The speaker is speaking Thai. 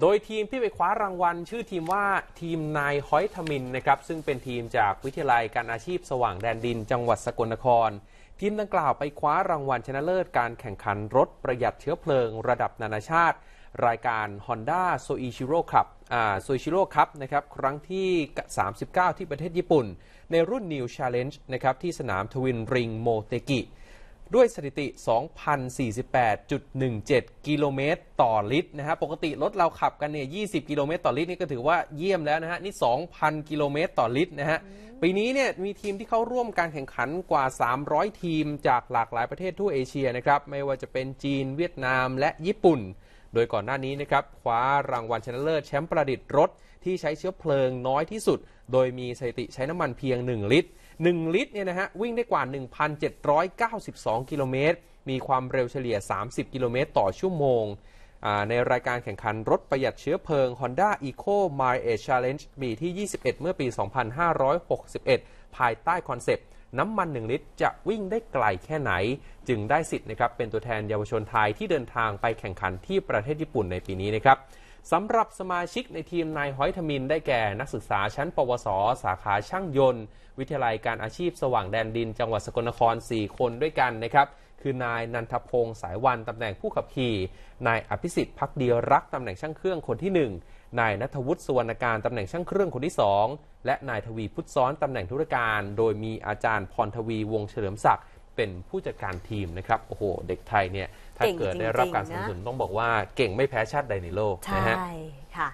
โดยทีมที่ไปคว้ารางวัล ชื่อทีมว่าทีมนายฮอยทมินนะครับซึ่งเป็นทีมจากวิทยาลัยการอาชีพสว่างแดนดินจังหวัดสกลนคร ทีมดังกล่าวไปคว้ารางวัลชนะเลิศการแข่งขันรถประหยัดเชื้อเพลิงระดับนานาชาติ รายการ Honda s o i c ิ i r o c u ับโซอิชิโร่ o c ับนะครับครั้งที่ 39 ที่ประเทศญี่ปุ่น ในรุ่น New Challenge นะครับที่สนามทวินริงโมเตกิด้วยสถิติ 2,048.17 กิโลเมตรต่อลิตรนะฮะปกติรถเราขับกันเนี่ย 20 กิโลเมตรต่อลิตรนี่ก็ถือว่าเยี่ยมแล้วนะฮะ นี่ 2,000 กิโลเมตรต่อลิตรนะฮะ ปีนี้เนี่ย มีทีมที่เข้าร่วมการแข่งขันกว่า 300 ทีมจากหลากหลายประเทศทั่วเอเชียนะครับ ไม่ว่าจะเป็นจีน เวียดนามและญี่ปุ่นโดยก่อนหน้านี้นะครับ คว้ารางวัลชนะเลิศแชมป์ประดิษฐ์รถ ที่ใช้เชื้อเพลิงน้อยที่สุด โดยมีสถิติใช้น้ำมันเพียง 1 ลิตร 1 ลิตรเนี่ยนะฮะวิ่งได้กว่า 1,792 กิโลเมตร มีความเร็วเฉลี่ย 30 กิโลเมตรต่อชั่วโมง ในรายการแข่งขันรถประหยัดเชื้อเพลิง Honda Eco Mile Age Challenge ปีที่ 21 เมื่อปี 2561 ภายใต้คอนเซปต์น้ำมัน 1 ลิตรจะวิ่งได้ไกลแค่ไหน จึงได้สิทธิ์นะครับเป็นตัวแทนเยาวชนไทยที่เดินทางไปแข่งขันที่ประเทศญี่ปุ่นในปีนี้นะครับสำหรับสมาชิกในทีมนายหอยทมินได้แก่นักศึกษาชั้นปวสสาขาช่างยนต์ วิทยาลัยการอาชีพสว่างแดนดินจังหวัดสกลนคร 4 คนด้วยกันนะครับคือนายนันทพงศ์สายวันตำแหน่งผู้ขับขี่นายอภิสิทธิ์พักดีรักตำแหน่งช่างเครื่องคนที่ 1นายนัทวุฒิสุวรรณการตำแหน่งช่างเครื่องคนที่ 2 และนายทวีพุทธซ้อนตำแหน่งธุรการ โดยมีอาจารย์พรทวีวงเฉลิมศักดิ์เป็นผู้จัดการทีมนะครับโอ้โห เด็กไทยเนี่ยถ้าเกิดได้รับการสนับสนุนต้องบอกว่าเก่งไม่แพ้ชาติใดในโลกนะฮะใช่ค่ะ